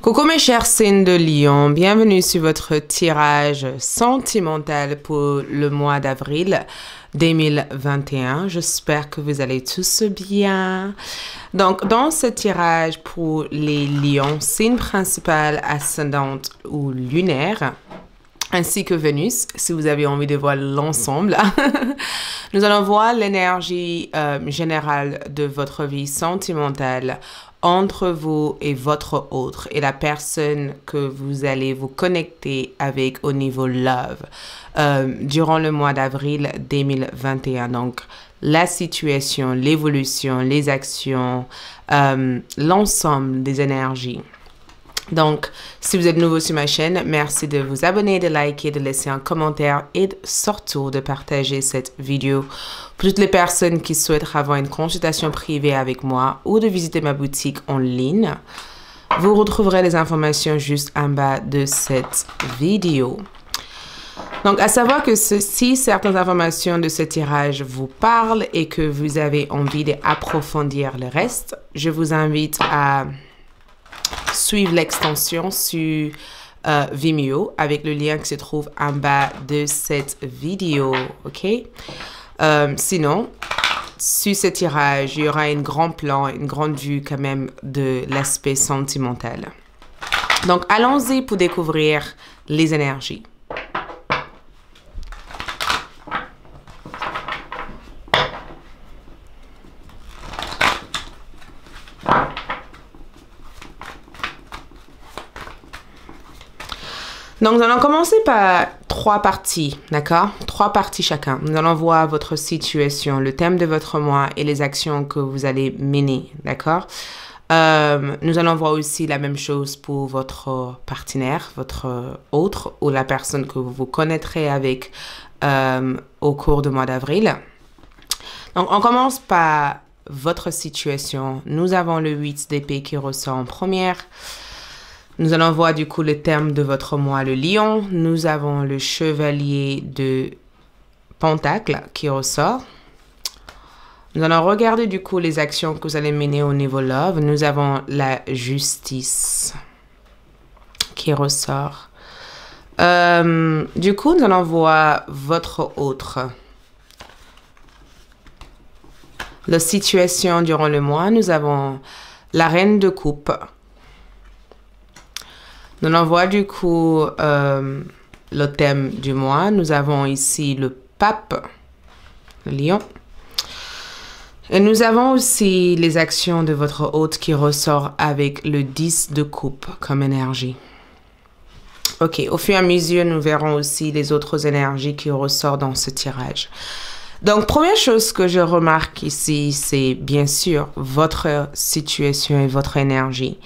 Coucou mes chers signes de Lyon, bienvenue sur votre tirage sentimental pour le mois d'avril 2021. J'espère que vous allez tous bien. Donc, dans ce tirage pour les lions, signe principal ascendante ou lunaire, ainsi que Vénus, si vous avez envie de voir l'ensemble. Nous allons voir l'énergie euh, générale de votre vie sentimentale entre vous et votre autre et la personne que vous allez vous connecter avec au niveau love euh, durant le mois d'avril 2021. Donc, la situation, l'évolution, les actions, euh, l'ensemble des énergies donc, si vous êtes nouveau sur ma chaîne, merci de vous abonner, de liker, de laisser un commentaire et surtout de partager cette vidéo. Pour toutes les personnes qui souhaitent avoir une consultation privée avec moi ou de visiter ma boutique en ligne, vous retrouverez les informations juste en bas de cette vidéo. Donc, à savoir que si certaines informations de ce tirage vous parlent et que vous avez envie d'approfondir le reste, je vous invite à Suivez l'extension sur euh, Vimeo avec le lien qui se trouve en bas de cette vidéo. OK? Euh, sinon, sur ce tirage, il y aura un grand plan, une grande vue quand même de l'aspect sentimental. Donc, allons-y pour découvrir les énergies. Donc, nous allons commencer par trois parties, d'accord Trois parties chacun. Nous allons voir votre situation, le thème de votre mois et les actions que vous allez mener, d'accord euh, Nous allons voir aussi la même chose pour votre partenaire, votre autre ou la personne que vous vous connaîtrez avec euh, au cours du mois d'avril. Donc, on commence par votre situation. Nous avons le 8 d'épée qui ressort en première. Nous allons voir du coup le terme de votre mois, le lion. Nous avons le chevalier de pentacle qui ressort. Nous allons regarder du coup les actions que vous allez mener au niveau love. Nous avons la justice qui ressort. Euh, du coup, nous allons voir votre autre. La situation durant le mois, nous avons la reine de coupe nous l'envoie du coup euh, le thème du mois. Nous avons ici le pape, le lion. Et nous avons aussi les actions de votre hôte qui ressort avec le 10 de coupe comme énergie. Ok, au fur et à mesure, nous verrons aussi les autres énergies qui ressortent dans ce tirage. Donc, première chose que je remarque ici, c'est bien sûr votre situation et votre énergie.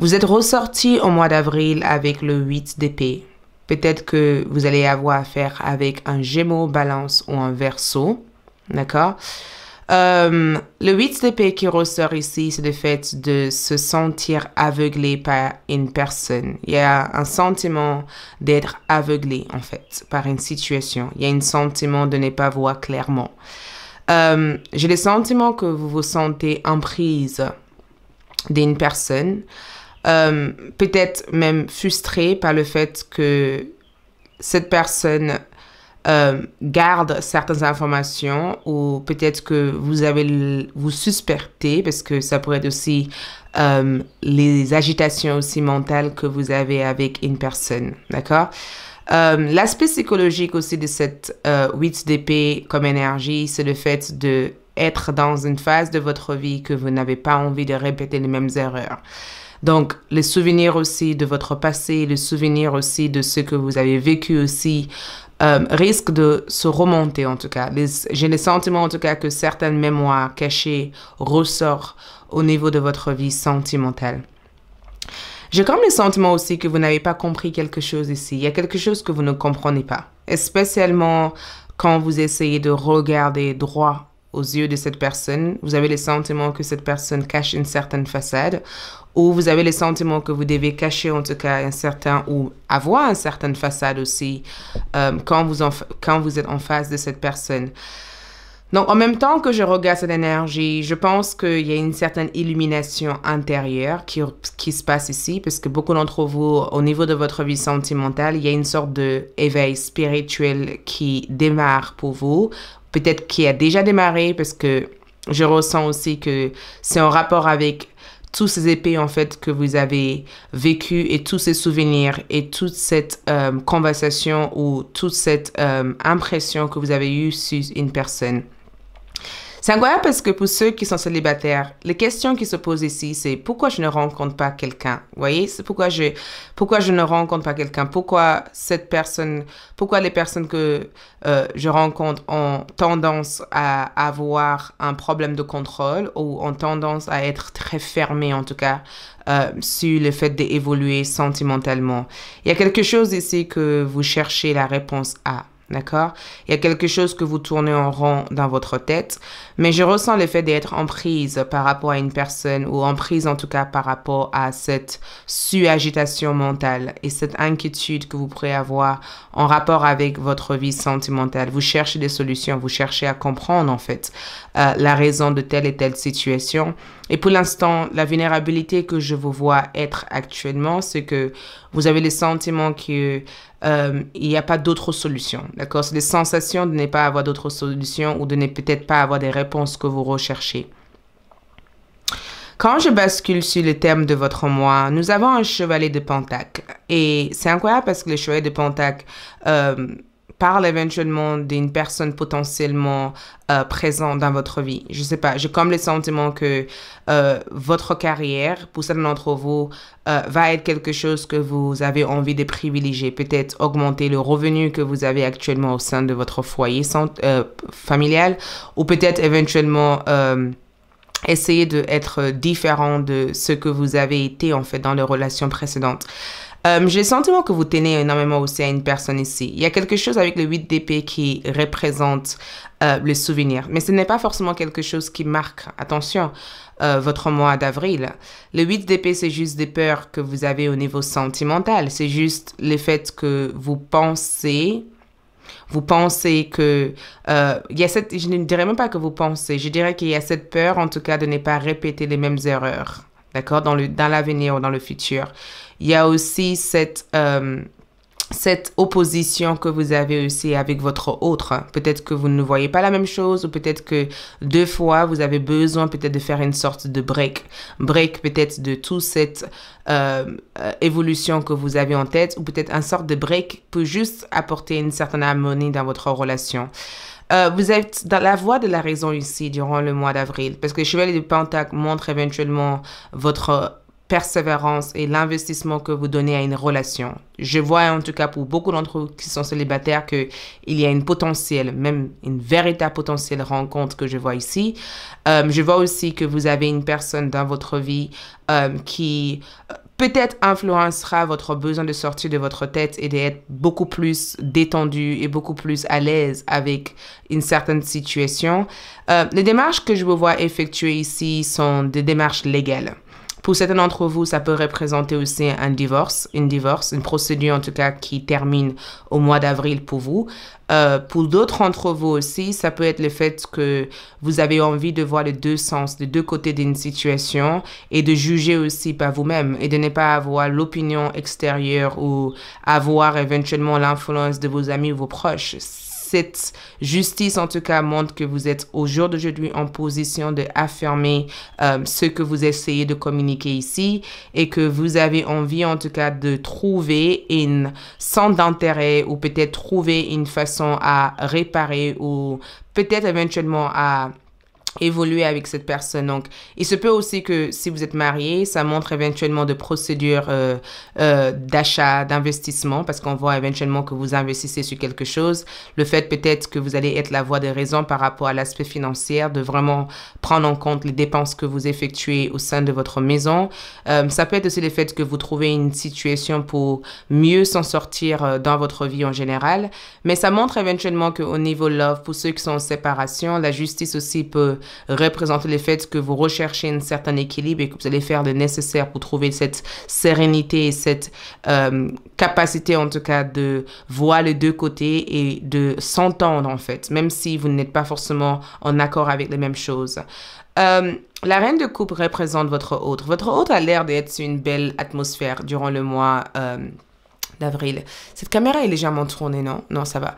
Vous êtes ressorti au mois d'avril avec le 8 d'épée. Peut-être que vous allez avoir affaire avec un Gémeaux, Balance ou un verso. D'accord euh, le 8 d'épée qui ressort ici, c'est le fait de se sentir aveuglé par une personne. Il y a un sentiment d'être aveuglé, en fait, par une situation. Il y a un sentiment de ne pas voir clairement. Euh, J'ai le sentiment que vous vous sentez emprise d'une personne. Euh, peut-être même frustré par le fait que cette personne euh, garde certaines informations ou peut-être que vous avez vous suspectez parce que ça pourrait être aussi euh, les agitations aussi mentales que vous avez avec une personne, d'accord L'aspect psychologique aussi de cette 8 dp comme énergie, c'est le fait de être dans une phase de votre vie que vous n'avez pas envie de répéter les mêmes erreurs. Donc, les souvenirs aussi de votre passé, les souvenirs aussi de ce que vous avez vécu aussi, euh, risquent de se remonter en tout cas. J'ai le sentiment en tout cas que certaines mémoires cachées ressortent au niveau de votre vie sentimentale. J'ai comme le sentiment aussi que vous n'avez pas compris quelque chose ici. Il y a quelque chose que vous ne comprenez pas. spécialement quand vous essayez de regarder droit aux yeux de cette personne, vous avez le sentiment que cette personne cache une certaine façade, ou vous avez le sentiment que vous devez cacher en tout cas un certain, ou avoir une certaine façade aussi, euh, quand, vous en, quand vous êtes en face de cette personne. Donc, en même temps que je regarde cette énergie, je pense qu'il y a une certaine illumination intérieure qui, qui se passe ici, parce que beaucoup d'entre vous, au niveau de votre vie sentimentale, il y a une sorte d'éveil spirituel qui démarre pour vous, peut-être qui a déjà démarré, parce que je ressens aussi que c'est en rapport avec tous ces épées en fait que vous avez vécu et tous ces souvenirs et toute cette euh, conversation ou toute cette euh, impression que vous avez eue sur une personne. C'est incroyable parce que pour ceux qui sont célibataires, les questions qui se posent ici, c'est pourquoi je ne rencontre pas quelqu'un. Vous voyez, c'est pourquoi je, pourquoi je ne rencontre pas quelqu'un. Pourquoi cette personne, pourquoi les personnes que euh, je rencontre ont tendance à avoir un problème de contrôle ou ont tendance à être très fermées en tout cas euh, sur le fait d'évoluer sentimentalement. Il y a quelque chose ici que vous cherchez la réponse à. D'accord Il y a quelque chose que vous tournez en rond dans votre tête, mais je ressens le fait d'être en prise par rapport à une personne ou en prise en tout cas par rapport à cette suagitation mentale et cette inquiétude que vous pourrez avoir en rapport avec votre vie sentimentale. Vous cherchez des solutions, vous cherchez à comprendre en fait euh, la raison de telle et telle situation. Et pour l'instant, la vulnérabilité que je vous vois être actuellement, c'est que vous avez le sentiment que euh, il n'y a pas d'autre solution. D'accord C'est des sensations de ne pas avoir d'autre solution ou de ne peut-être pas avoir des réponses que vous recherchez. Quand je bascule sur le thème de votre moi, nous avons un chevalier de Pentacle. Et c'est incroyable parce que le chevalier de Pentacle, euh, parle éventuellement d'une personne potentiellement euh, présente dans votre vie. Je sais pas, j'ai comme le sentiment que euh, votre carrière, pour certains d'entre vous, euh, va être quelque chose que vous avez envie de privilégier. Peut-être augmenter le revenu que vous avez actuellement au sein de votre foyer euh, familial ou peut-être éventuellement essayer d'être différent de ce que vous avez été en fait dans les relations précédentes. Euh, j'ai le sentiment que vous tenez énormément aussi à une personne ici. Il y a quelque chose avec le 8 d'épée qui représente euh, le souvenir, mais ce n'est pas forcément quelque chose qui marque, attention, euh, votre mois d'avril. Le 8 d'épée, c'est juste des peurs que vous avez au niveau sentimental. C'est juste le fait que vous pensez vous pensez que il y a cette je ne dirais même pas que vous pensez je dirais qu'il y a cette peur en tout cas de ne pas répéter les mêmes erreurs d'accord dans le dans l'avenir ou dans le futur il y a aussi cette euh, cette opposition que vous avez aussi avec votre autre. Peut-être que vous ne voyez pas la même chose ou peut-être que deux fois, vous avez besoin peut-être de faire une sorte de break. Break peut-être de toute cette euh, euh, évolution que vous avez en tête ou peut-être un sorte de break peut juste apporter une certaine harmonie dans votre relation. vous êtes dans la voie de la raison ici durant le mois d'avril parce que le chevalier de Pentacle montre éventuellement votre persévérance et l'investissement que vous donnez à une relation. Je vois en tout cas pour beaucoup d'entre vous qui sont célibataires qu'il y a une potentielle, même une véritable potentielle rencontre que je vois ici. Euh, je vois aussi que vous avez une personne dans votre vie euh, qui euh, peut-être influencera votre besoin de sortir de votre tête et d'être beaucoup plus détendu et beaucoup plus à l'aise avec une certaine situation. les démarches que je vous vois effectuer ici sont des démarches légales. Pour certains d'entre vous, ça peut représenter aussi un divorce, une divorce, une procédure en tout cas qui termine au mois d'avril pour vous. Euh, pour d'autres d'entre vous aussi, ça peut être le fait que vous avez envie de voir les deux sens, les deux côtés d'une situation et de juger aussi par vous-même et de ne pas avoir l'opinion extérieure ou avoir éventuellement l'influence de vos amis ou vos proches cette justice, en tout cas, montre que vous êtes au jour d'aujourd'hui en position de affirmer euh, ce que vous essayez de communiquer ici et que vous avez envie, en tout cas, de trouver une centre d'intérêt ou peut-être trouver une façon à réparer ou peut-être éventuellement à évoluer avec cette personne. Donc, il se peut aussi que si vous êtes marié, ça montre éventuellement de procédures euh, euh, d'achat, d'investissement, parce qu'on voit éventuellement que vous investissez sur quelque chose. Le fait peut-être que vous allez être la voix des raisons par rapport à l'aspect financier, de vraiment prendre en compte les dépenses que vous effectuez au sein de votre maison. Euh, ça peut être aussi le fait que vous trouvez une situation pour mieux s'en sortir euh, dans votre vie en général, mais ça montre éventuellement qu'au niveau love, pour ceux qui sont en séparation, la justice aussi peut représenter le fait que vous recherchez un certain équilibre et que vous allez faire le nécessaire pour trouver cette sérénité et cette euh, capacité en tout cas de voir les deux côtés et de s'entendre en fait, même si vous n'êtes pas forcément en accord avec les mêmes choses. Euh, la reine de coupe représente votre autre. Votre autre a l'air d'être une belle atmosphère durant le mois euh, d'avril. Cette caméra est légèrement tournée, non Non, ça va.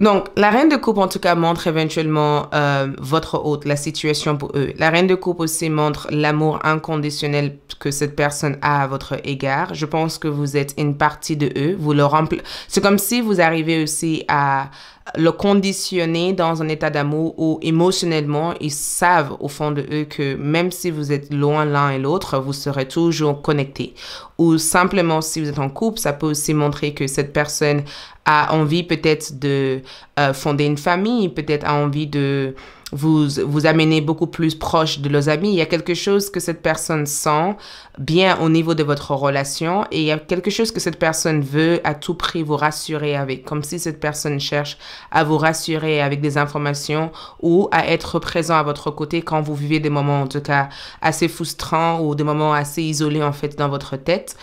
Donc, la reine de coupe, en tout cas, montre éventuellement euh, votre hôte, la situation pour eux. La reine de coupe aussi montre l'amour inconditionnel que cette personne a à votre égard. Je pense que vous êtes une partie de eux. Vous le remplissez. C'est comme si vous arrivez aussi à le conditionner dans un état d'amour où émotionnellement, ils savent au fond de eux que même si vous êtes loin l'un et l'autre, vous serez toujours connectés. Ou simplement, si vous êtes en couple, ça peut aussi montrer que cette personne a envie peut-être de euh, fonder une famille, peut-être a envie de vous vous amenez beaucoup plus proche de leurs amis. Il y a quelque chose que cette personne sent bien au niveau de votre relation et il y a quelque chose que cette personne veut à tout prix vous rassurer avec, comme si cette personne cherche à vous rassurer avec des informations ou à être présent à votre côté quand vous vivez des moments en tout cas assez frustrants ou des moments assez isolés en fait dans votre tête.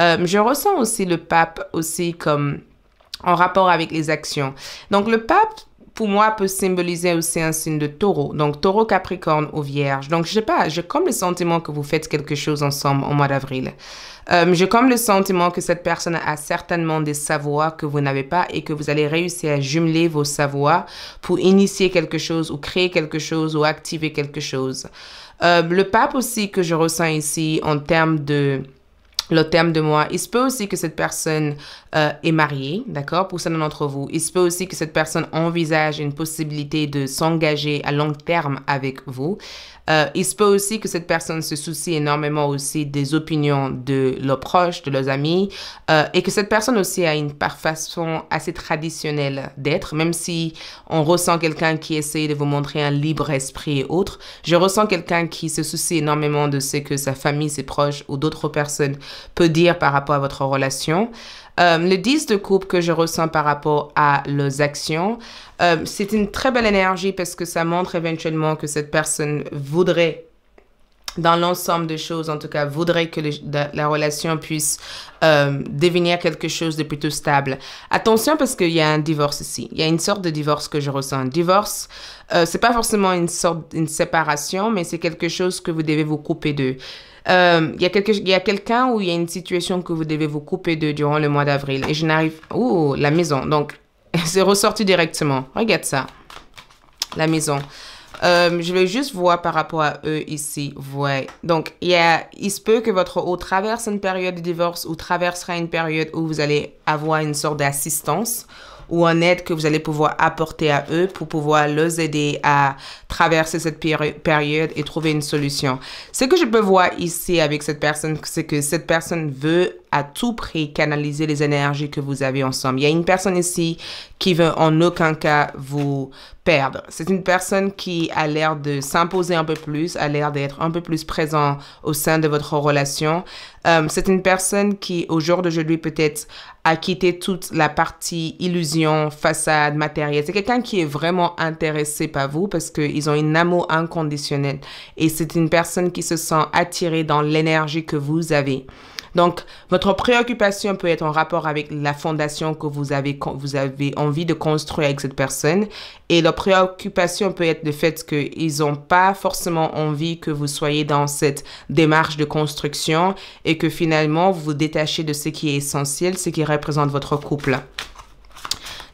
Euh, je ressens aussi le pape aussi comme en rapport avec les actions. Donc le pape pour moi, peut symboliser aussi un signe de taureau. Donc, taureau, capricorne ou vierge. Donc, je sais pas, j'ai comme le sentiment que vous faites quelque chose ensemble au mois d'avril. Euh, j'ai comme le sentiment que cette personne a certainement des savoirs que vous n'avez pas et que vous allez réussir à jumeler vos savoirs pour initier quelque chose ou créer quelque chose ou activer quelque chose. Euh, le pape aussi que je ressens ici en termes de le terme de moi. Il se peut aussi que cette personne euh, est marié, d'accord, pour certains d'entre vous. Il se peut aussi que cette personne envisage une possibilité de s'engager à long terme avec vous. Euh, il se peut aussi que cette personne se soucie énormément aussi des opinions de leurs proches, de leurs amis, euh, et que cette personne aussi a une façon assez traditionnelle d'être, même si on ressent quelqu'un qui essaie de vous montrer un libre esprit et autres. Je ressens quelqu'un qui se soucie énormément de ce que sa famille, ses proches ou d'autres personnes peut dire par rapport à votre relation. Euh, le 10 de coupe que je ressens par rapport à leurs actions, euh, c'est une très belle énergie parce que ça montre éventuellement que cette personne voudrait dans l'ensemble de choses, en tout cas, voudrait que la, relation puisse euh, devenir quelque chose de plutôt stable. Attention parce qu'il y a un divorce ici. Il y a une sorte de divorce que je ressens. Un divorce, c'est pas forcément une sorte une séparation, mais c'est quelque chose que vous devez vous couper de. Euh, y a quelque, il y a quelqu'un ou il y a une situation que vous devez vous couper de durant le mois d'avril. Et je n'arrive... Ouh, la maison. Donc, c'est ressorti directement. Regarde ça. La maison. Euh, je vais juste voir par rapport à eux ici. Ouais. Donc, il, il se peut que votre eau traverse une période de divorce ou traversera une période où vous allez avoir une sorte d'assistance ou en aide que vous allez pouvoir apporter à eux pour pouvoir les aider à traverser cette période et trouver une solution. Ce que je peux voir ici avec cette personne, c'est que cette personne veut à tout prix canaliser les énergies que vous avez ensemble. Il y a une personne ici qui veut en aucun cas vous perdre. C'est une personne qui a l'air de s'imposer un peu plus, a l'air d'être un peu plus présent au sein de votre relation. Euh, c'est une personne qui, au jour d'aujourd'hui, peut-être a quitté toute la partie illusion, façade, matériel. C'est quelqu'un qui est vraiment intéressé par vous parce qu'ils ont une amour inconditionnel. Et c'est une personne qui se sent attirée dans l'énergie que vous avez. Donc, votre préoccupation peut être en rapport avec la fondation que vous avez, vous avez envie de construire avec cette personne. Et leur préoccupation peut être le fait qu'ils n'ont pas forcément envie que vous soyez dans cette démarche de construction et que finalement, vous vous détachez de ce qui est essentiel, ce qui représente votre couple.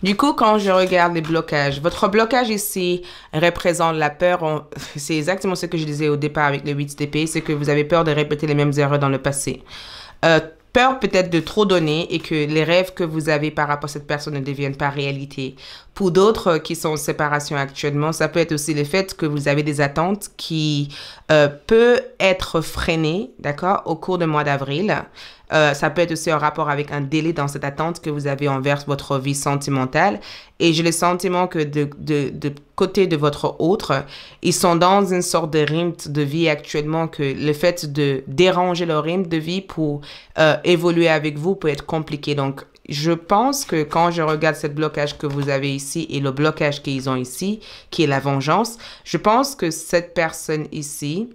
Du coup, quand je regarde les blocages, votre blocage ici représente la peur. C'est exactement ce que je disais au départ avec le 8 dp c'est que vous avez peur de répéter les mêmes erreurs dans le passé. Euh, peur peut-être de trop donner et que les rêves que vous avez par rapport à cette personne ne deviennent pas réalité. Pour d'autres qui sont en séparation actuellement, ça peut être aussi le fait que vous avez des attentes qui euh, peut être freinées, d'accord, au cours du mois d'avril. Euh, ça peut être aussi en rapport avec un délai dans cette attente que vous avez envers votre vie sentimentale. Et j'ai le sentiment que de, de, côté de votre autre, ils sont dans une sorte de rythme de vie actuellement que le fait de déranger leur rythme de vie pour euh, évoluer avec vous peut être compliqué. Donc, je pense que quand je regarde ce blocage que vous avez ici et le blocage qu'ils ont ici, qui est la vengeance, je pense que cette personne ici,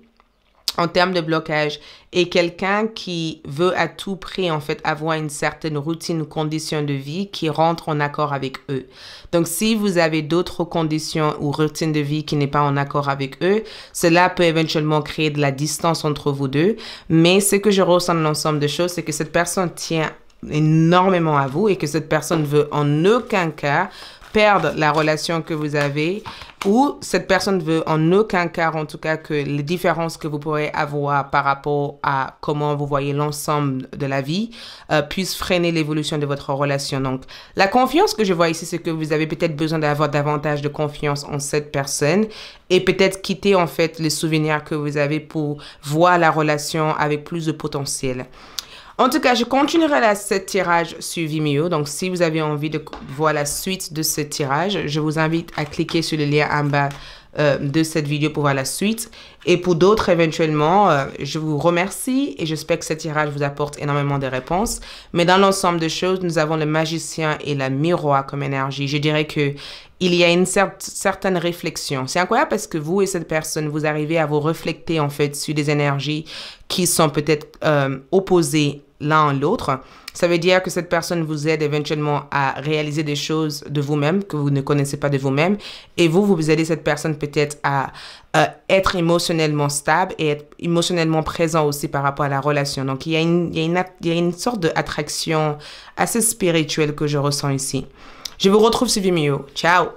en termes de blocage et quelqu'un qui veut à tout prix en fait avoir une certaine routine ou condition de vie qui rentre en accord avec eux. Donc si vous avez d'autres conditions ou routines de vie qui n'est pas en accord avec eux, cela peut éventuellement créer de la distance entre vous deux, mais ce que je ressens dans l'ensemble de choses, c'est que cette personne tient énormément à vous et que cette personne veut en aucun cas perdre la relation que vous avez ou cette personne veut en aucun cas, en tout cas, que les différences que vous pourrez avoir par rapport à comment vous voyez l'ensemble de la vie euh, puissent freiner l'évolution de votre relation. Donc, la confiance que je vois ici, c'est que vous avez peut-être besoin d'avoir davantage de confiance en cette personne et peut-être quitter en fait les souvenirs que vous avez pour voir la relation avec plus de potentiel. En tout cas, je continuerai la, ce tirage sur Vimeo. Donc, si vous avez envie de voir la suite de ce tirage, je vous invite à cliquer sur le lien en bas euh, de cette vidéo pour voir la suite. Et pour d'autres, éventuellement, euh, je vous remercie et j'espère que ce tirage vous apporte énormément de réponses. Mais dans l'ensemble de choses, nous avons le magicien et la miroir comme énergie. Je dirais que il y a une certaine réflexion. C'est incroyable parce que vous et cette personne, vous arrivez à vous refléter en fait sur des énergies qui sont peut-être euh, opposées l'un l'autre. Ça veut dire que cette personne vous aide éventuellement à réaliser des choses de vous-même que vous ne connaissez pas de vous-même. Et vous, vous aidez cette personne peut-être à, euh, être émotionnellement stable et être émotionnellement présent aussi par rapport à la relation. Donc, il y a une, il y a une sorte d'attraction assez spirituelle que je ressens ici. Je vous retrouve sur Vimeo. Ciao